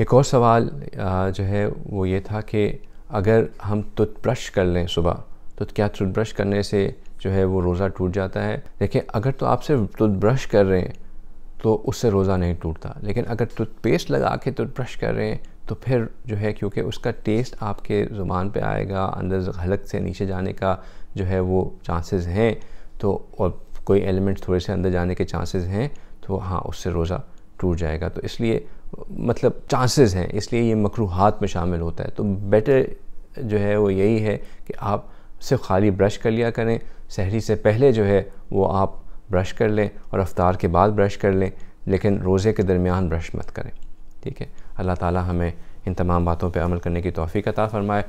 एक और सवाल जो है वो ये था कि अगर हम टूथब्रश कर लें सुबह तो क्या टूथब्रश करने से जो है वो रोज़ा टूट जाता है देखिए अगर तो आप सिर्फ टूथब्रश कर रहे हैं तो उससे रोज़ा नहीं टूटता लेकिन अगर टूथपेस्ट लगा के टूथब्रश कर रहे हैं तो फिर जो है क्योंकि उसका टेस्ट आपके ज़ुबान पे आएगा अंदर हलक से नीचे जाने का जो है वो चांसेस हैं तो और कोई एलिमेंट्स थोड़े से अंदर जाने के चांसेस हैं तो हाँ उससे रोज़ा टूट जाएगा तो इसलिए मतलब चांसेस हैं इसलिए ये मकरूहत में शामिल होता है तो बेटर जो है वो यही है कि आप सिर्फ खाली ब्रश कर लिया करें सहरी से पहले जो है वो आप ब्रश कर लें और अफ्तार के बाद ब्रश कर लें लेकिन रोज़े के दरमियान ब्रश मत करें ठीक है अल्लाह ताला हमें इन तमाम बातों पे अमल करने की तोफ़ी अता फ़रमाए